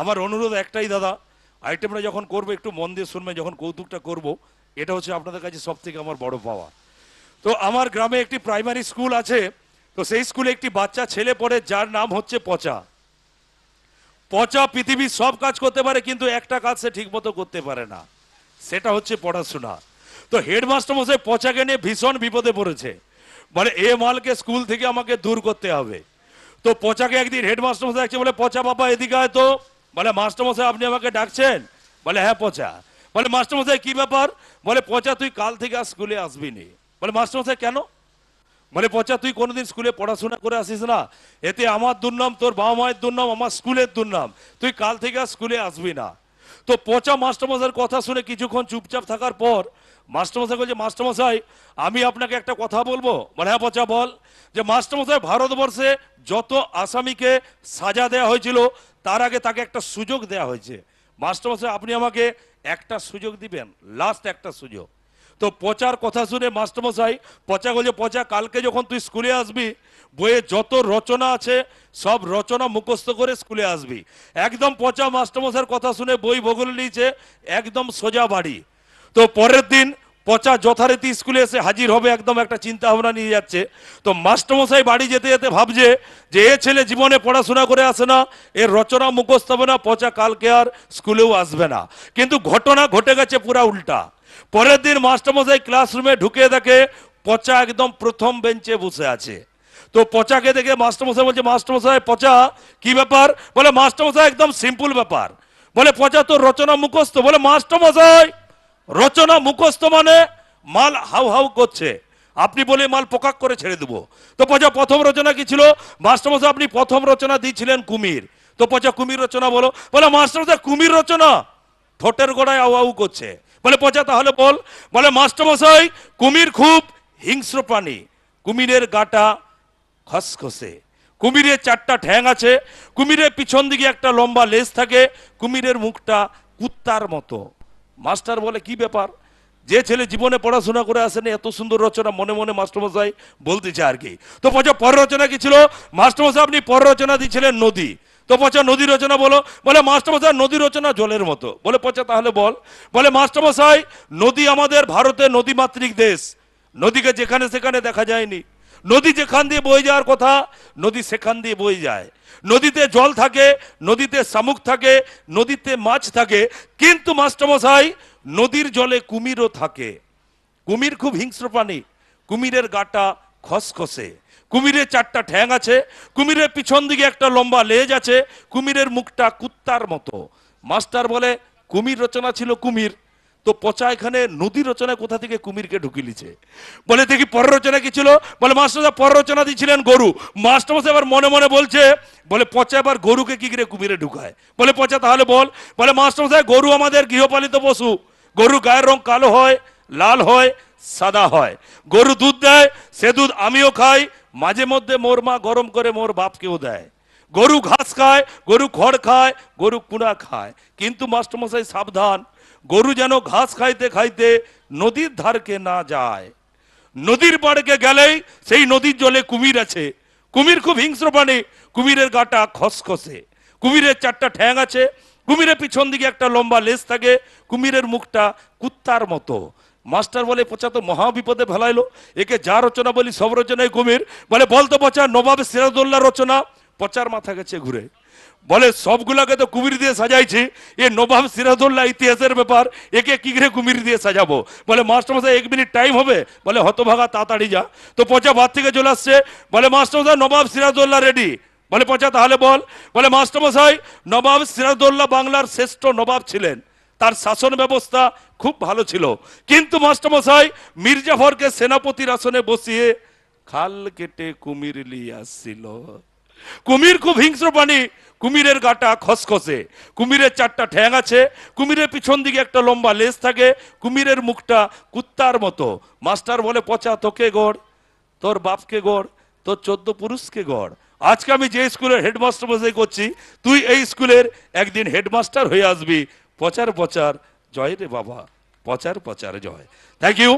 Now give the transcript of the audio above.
আমার অনুরোধ একটাই দাদা আইটেমটা যখন করবো একটু মন দিয়ে শুনবেন যখন কৌতুকটা করব এটা হচ্ছে আপনাদের কাছে সব থেকে আমার বড় পাওয়া তো আমার গ্রামে একটি প্রাইমারি স্কুল আছে তো সেই স্কুলে একটি বাচ্চা ছেলে পড়ে যার নাম হচ্ছে পচা পচা পৃথিবীর সব কাজ করতে পারে কিন্তু একটা কাজ সে ঠিক মতো করতে পারে না সেটা হচ্ছে পড়াশোনা তো হেডমাস্টার মশাই পচাকে নিয়ে ভীষণ বিপদে পড়েছে মানে এ মালকে স্কুল থেকে আমাকে দূর করতে হবে তো পচাকে একদিন হেডমাস্টার মশাই বলে পচা বাবা এদিকে হয়তো বলে মাস্টারমশাই আপনি আমাকে ডাকছেন বলে হ্যাঁ পচা বলে মাস্টারমশাই কি ব্যাপার বলে পচা তুই কাল থেকে আর স্কুলে আসবি নি বলে মাস্টারমশাই কেন বলে পচা তুই কোনোদিন স্কুলে পড়াশোনা করে আসিস না এতে আমার দুর্নাম তোর বাবা মায়ের দুর্নাম আমার স্কুলের দুর্নাম তুই কাল থেকে আর স্কুলে আসবি না তো পচা মাস্টারমশাইয়ের কথা শুনে কিছুক্ষণ চুপচাপ থাকার পর মাস্টারমশাই বলছে মাস্টারমশাই আমি আপনাকে একটা কথা বলবো মানে হ্যাঁ পচা বল যে মাস্টারমশাই ভারতবর্ষে যত আসামিকে সাজা দেয়া হয়েছিল তার আগে তাকে একটা সুযোগ দেয়া হয়েছে মাস্টারমশাই আপনি আমাকে একটা সুযোগ দিবেন লাস্ট একটা সুযোগ তো পচার কথা শুনে মাস্টারমশাই পচা বলছে পচা কালকে যখন তুই স্কুলে আসবি বইয়ে যত রচনা আছে সব রচনা মুখস্থ করে স্কুলে আসবি একদম পচা মাস্টারমশাইয়ের কথা শুনে বই ভূগোল নিয়েছে একদম সোজা বাড়ি তো পরের দিন পচা যথারীতি স্কুলে এসে হাজির হবে একদম একটা চিন্তা ভাবনা নিয়ে যাচ্ছে তো মাস্টারমশাই বাড়ি যেতে যেতে ভাবছে যে এ ছেলে জীবনে পড়াশোনা করে আসে না এর রচনা মুখস্থ হবে না পচা কালকে আর স্কুলেও আসবে না কিন্তু ঘটনা ঘটে গেছে পুরা উল্টা পরের দিন মাস্টারমশাই ক্লাসরুমে ঢুকে দেখে পচা একদম প্রথম বেঞ্চে বসে আছে তো পচাকে দেখে মাস্টারমশাই বলছে মাস্টারমশাই পচা কি ব্যাপার বলে মাস্টারমশাই একদম সিম্পল ব্যাপার বলে পচা তোর রচনা মুখস্থ বলে মাস্টারমশাই রচনা মুখস্থ মানে মাল হাউ হাউ করছে আপনি বলে মাল পোকাক করে ছেড়ে দেবো তো পচা প্রথম রচনা কি ছিল মাস্টারমশাই আপনি প্রথম রচনা দিয়েছিলেন কুমির তো পচা কুমির রচনা বলো বলে মাস্টারমশাই কুমির রচনা ঠোঁটের গোড়ায় আউ আউ করছে বলে পচা তাহলে বল বলে মাস্টারমশাই কুমির খুব হিংস্র প্রাণী কুমিরের গাটা খসখসে কুমিরের চারটা ঠ্যাং আছে কুমিরের পিছন দিকে একটা লম্বা লেজ থাকে কুমিরের মুখটা কুত্তার মতো মাস্টার বলে কি ব্যাপার যে ছেলে জীবনে পড়াশোনা করে আসেনি এত সুন্দর রচনা মনে মনে মাস্টারমশাই বলতেছে আর কি তো পচা পর রচনা কি ছিল মাস্টারমশাই আপনি পর রচনা দিয়েছিলেন নদী তো পচা নদী রচনা বলো বলে মাস্টারমশাই নদী রচনা জলের মতো বলে পচা তাহলে বল বলে মাস্টারমশাই নদী আমাদের ভারতে নদীমাতৃক দেশ নদীকে যেখানে সেখানে দেখা যায়নি নদী যেখান দিয়ে বয়ে যাওয়ার কথা নদী সেখান দিয়ে বয়ে যায় নদীতে জল থাকে নদীতে শামুক থাকে নদীতে মাছ থাকে কিন্তু মাস্টারমশাই নদীর জলে কুমিরও থাকে কুমির খুব হিংস্র প্রাণী কুমিরের গাটা খসখসে কুমিরের চারটা ঠ্যাং আছে কুমিরের পিছন দিকে একটা লম্বা লেজ আছে কুমিরের মুখটা কুত্তার মতো মাস্টার বলে কুমির রচনা ছিল কুমির তো পচা এখানে নদী রচনা কোথা থেকে কুমিরকে ঢুকিলিছে বলে দেখি পর রচনা কি ছিল বলে মাস্টারমশাই পর রচনা দিয়েছিলেন গরু মাস্টারমশাই এবার মনে মনে বলছে বলে পচা এবার গরুকে কি করে কুমিরে ঢুকায় বলে পচা তাহলে বল বলে মাস্টারমশাই গরু আমাদের গৃহপালিত পশু গরু গায়ের রং কালো হয় লাল হয় সাদা হয় গরু দুধ দেয় সে দুধ আমিও খাই মাঝে মধ্যে মোর মা গরম করে মোর বাপকেও দেয় গরু ঘাস খায় গরু খড় খায় গরু কুড়া খায় কিন্তু মাস্টারমশাই সাবধান গরু যেন ঘাস খাইতে খাইতে নদীর ধারকে না যায় নদীর পাড়কে গেলেই সেই নদীর জলে কুমির আছে কুমির খুব হিংস্র প্রাণী কুমিরের গাটা খসখসে কুমিরের চারটা ঠ্যাং আছে কুমিরের পিছন দিকে একটা লম্বা লেজ থাকে কুমিরের মুখটা কুত্তার মতো মাস্টার বলে পচা তো মহাবিপদে ফেলাইলো একে যা রচনা বলি সব রচনায় কুমির বলে বলতো পচা নবাব সিরাজুল্লাহ রচনা পচার মাথা গেছে ঘুরে বলে সবগুলাকে তো কুমির দিয়ে সাজাইছি এ নবাব সিরাজুল্লাহ ইতিহাসের ব্যাপার একে কি ঘিরে কুমির দিয়ে সাজাবো বলে মাস্টারমশাই এক মিনিট টাইম হবে বলে হতভাগা তাড়াতাড়ি যা তো পচা ভাত থেকে চলে আসছে বলে মাস্টারমশাই নবাব সিরাজুল্লাহ রেডি বলে পচা তাহলে বল বলে মাস্টারমশাই নবাব সিরাজুল্লাহ বাংলার শ্রেষ্ঠ নবাব ছিলেন তার শাসন ব্যবস্থা খুব ভালো ছিল কিন্তু মাস্টারমশাই মির্জাফরকে সেনাপতির আসনে বসিয়ে খাল কেটে কুমির লিয়ে আসছিল কুমির খুব হিংস্র প্রাণী কুমিরের গাটা খসখসে কুমিরের চারটা ঠ্যাং আছে কুমিরের পিছন দিকে একটা লম্বা লেজ থাকে কুমিরের মুখটা কুত্তার মতো মাস্টার বলে পচা তোকে গড় তোর বাপকে গড় তোর চোদ্দ পুরুষকে গড় আজকে আমি যে স্কুলের হেডমাস্টার বসে করছি তুই এই স্কুলের একদিন হেডমাস্টার হয়ে আসবি পচার পচার জয় রে বাবা পচার পচার জয় থ্যাংক ইউ